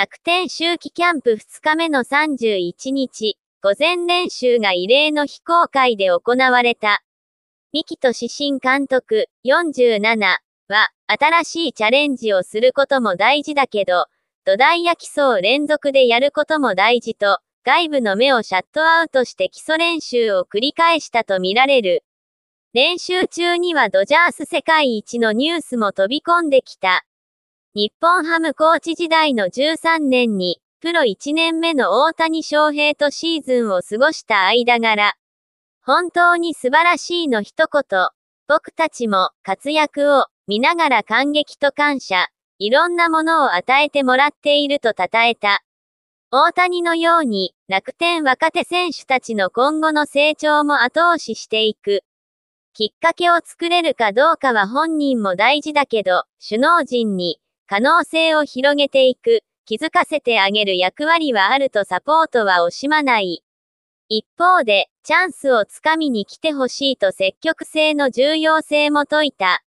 楽天秋季キャンプ2日目の31日、午前練習が異例の非公開で行われた。三木と指針監督47は、新しいチャレンジをすることも大事だけど、土台や基礎を連続でやることも大事と、外部の目をシャットアウトして基礎練習を繰り返したとみられる。練習中にはドジャース世界一のニュースも飛び込んできた。日本ハムコーチ時代の13年に、プロ1年目の大谷翔平とシーズンを過ごした間柄。本当に素晴らしいの一言。僕たちも活躍を見ながら感激と感謝、いろんなものを与えてもらっていると称えた。大谷のように楽天若手選手たちの今後の成長も後押ししていく。きっかけを作れるかどうかは本人も大事だけど、首脳陣に可能性を広げていく、気づかせてあげる役割はあるとサポートは惜しまない。一方で、チャンスをつかみに来てほしいと積極性の重要性も説いた。